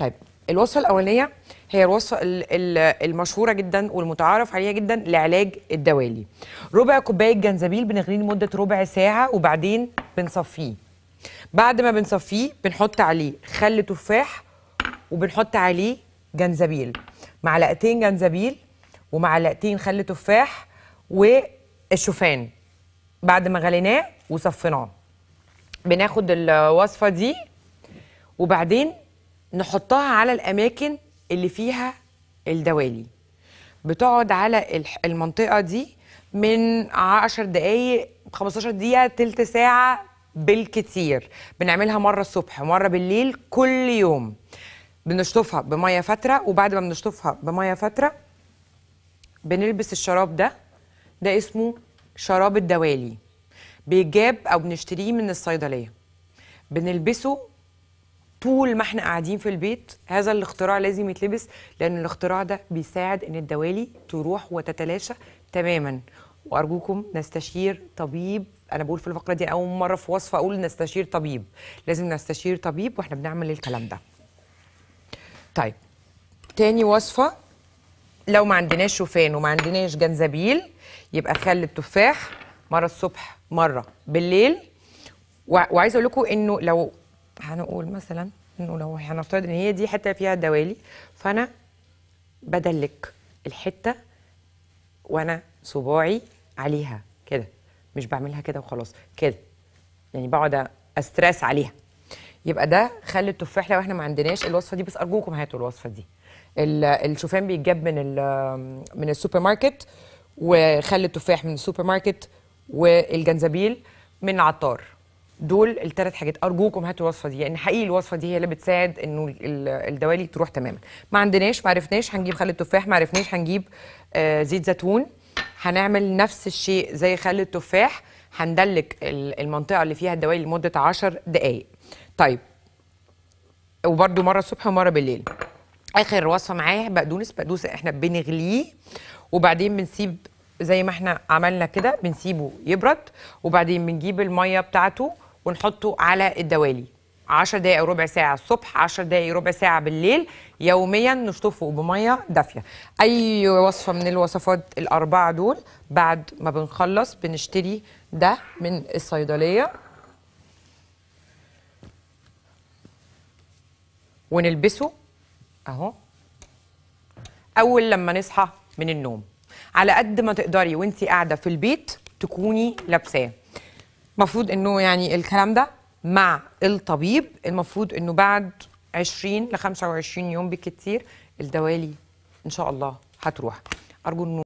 طيب الوصفه الاولانيه هي الوصفه المشهوره جدا والمتعارف عليها جدا لعلاج الدوالي ربع كوبايه جنزبيل بنغليه لمده ربع ساعه وبعدين بنصفيه بعد ما بنصفيه بنحط عليه خل تفاح وبنحط عليه جنزبيل معلقتين جنزبيل ومعلقتين خل تفاح والشوفان بعد ما غليناه وصفيناه بناخد الوصفه دي وبعدين نحطها على الاماكن اللي فيها الدوالي بتقعد على المنطقه دي من 10 دقائق 15 دقيقه تلت ساعه بالكتير بنعملها مره الصبح مره بالليل كل يوم بنشطفها بميه فتره وبعد ما بنشطفها بميه فتره بنلبس الشراب ده ده اسمه شراب الدوالي بيجاب او بنشتريه من الصيدليه بنلبسه طول ما احنا قاعدين في البيت هذا الاختراع لازم يتلبس لان الاختراع ده بيساعد ان الدوالي تروح وتتلاشى تماما وارجوكم نستشير طبيب انا بقول في الفقره دي اول مره في وصفه اقول نستشير طبيب لازم نستشير طبيب واحنا بنعمل الكلام ده طيب تاني وصفه لو ما عندناش شوفان وما عندناش جنزبيل يبقى خل التفاح مره الصبح مره بالليل وعايزه اقول لكم انه لو هنقول مثلا لو هنفترض ان هي دي حته فيها دوالي فانا بدلك الحته وانا صباعي عليها كده مش بعملها كده وخلاص كده يعني بقعد استريس عليها يبقى ده خل التفاح لو احنا ما عندناش الوصفه دي بس ارجوكم هاتوا الوصفه دي الشوفان بيتجاب من من السوبر ماركت وخل التفاح من السوبر ماركت والجنزبيل من عطار دول الثلاث حاجات ارجوكم هاتوا الوصفه دي لان يعني حقيقي الوصفه دي هي اللي بتساعد انه الدوالي تروح تماما ما عندناش ما عرفناش هنجيب خل التفاح ما عرفناش هنجيب آه زيت زيتون هنعمل نفس الشيء زي خل التفاح هندلك المنطقه اللي فيها الدوالي لمده 10 دقائق طيب وبرده مره الصبح ومره بالليل اخر وصفه معايا بقدونس بقدونس احنا بنغليه وبعدين بنسيب زي ما احنا عملنا كده بنسيبه يبرد وبعدين بنجيب الميه بتاعته ونحطه على الدوالي 10 دقائق ربع ساعه الصبح 10 دقائق ربع ساعه بالليل يوميا نشطفه بميه دافيه اي وصفه من الوصفات الاربعه دول بعد ما بنخلص بنشتري ده من الصيدليه ونلبسه اهو اول لما نصحى من النوم على قد ما تقدري وانت قاعده في البيت تكوني لابساه المفروض انه يعني الكلام ده مع الطبيب المفروض انه بعد 20 ل 25 يوم بالكتير الدوالي ان شاء الله هتروح ارجو انه